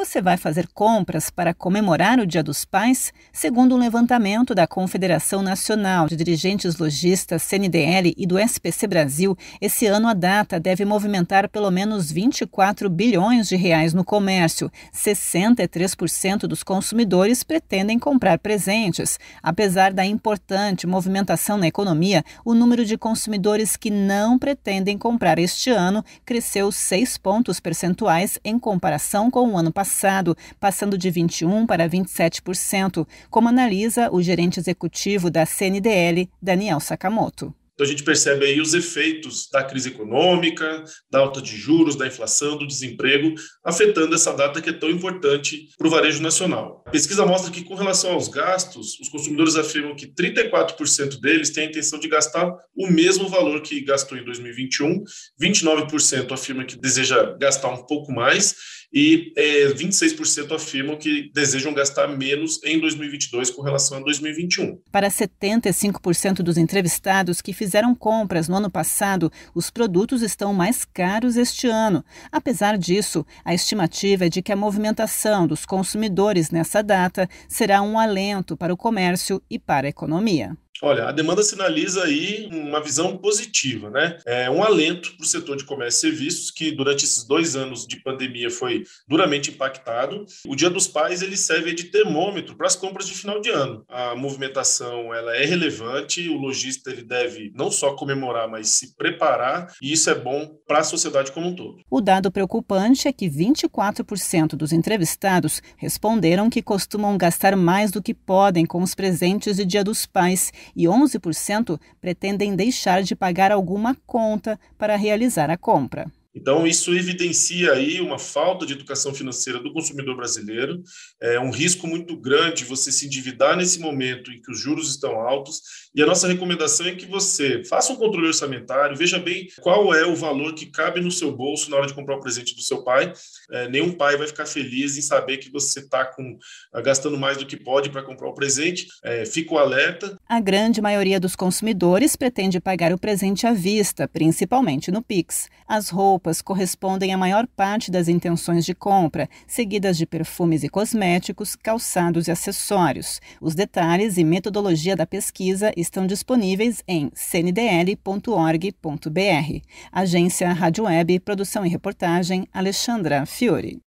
Você vai fazer compras para comemorar o Dia dos Pais, segundo um levantamento da Confederação Nacional de Dirigentes Logistas, CNDL e do SPC Brasil, esse ano a data deve movimentar pelo menos 24 bilhões de reais no comércio. 63% dos consumidores pretendem comprar presentes. Apesar da importante movimentação na economia, o número de consumidores que não pretendem comprar este ano cresceu 6 pontos percentuais em comparação com o ano passado passado, passando de 21% para 27%, como analisa o gerente executivo da CNDL, Daniel Sakamoto. Então a gente percebe aí os efeitos da crise econômica, da alta de juros, da inflação, do desemprego, afetando essa data que é tão importante para o varejo nacional. A pesquisa mostra que, com relação aos gastos, os consumidores afirmam que 34% deles têm a intenção de gastar o mesmo valor que gastou em 2021, 29% afirma que deseja gastar um pouco mais e é, 26% afirmam que desejam gastar menos em 2022 com relação a 2021. Para 75% dos entrevistados que fizeram fizeram compras no ano passado, os produtos estão mais caros este ano. Apesar disso, a estimativa é de que a movimentação dos consumidores nessa data será um alento para o comércio e para a economia. Olha, a demanda sinaliza aí uma visão positiva, né? É um alento para o setor de comércio e serviços, que durante esses dois anos de pandemia foi duramente impactado. O Dia dos Pais ele serve de termômetro para as compras de final de ano. A movimentação ela é relevante, o lojista ele deve não só comemorar, mas se preparar, e isso é bom para a sociedade como um todo. O dado preocupante é que 24% dos entrevistados responderam que costumam gastar mais do que podem com os presentes de Dia dos Pais e 11% pretendem deixar de pagar alguma conta para realizar a compra. Então, isso evidencia aí uma falta de educação financeira do consumidor brasileiro, é um risco muito grande você se endividar nesse momento em que os juros estão altos, e a nossa recomendação é que você faça um controle orçamentário, veja bem qual é o valor que cabe no seu bolso na hora de comprar o presente do seu pai. É, nenhum pai vai ficar feliz em saber que você está tá gastando mais do que pode para comprar o presente. É, fica o alerta. A grande maioria dos consumidores pretende pagar o presente à vista, principalmente no Pix. As roupas roupas correspondem à maior parte das intenções de compra, seguidas de perfumes e cosméticos, calçados e acessórios. Os detalhes e metodologia da pesquisa estão disponíveis em cndl.org.br. Agência Rádio Web, produção e reportagem, Alexandra Fiore.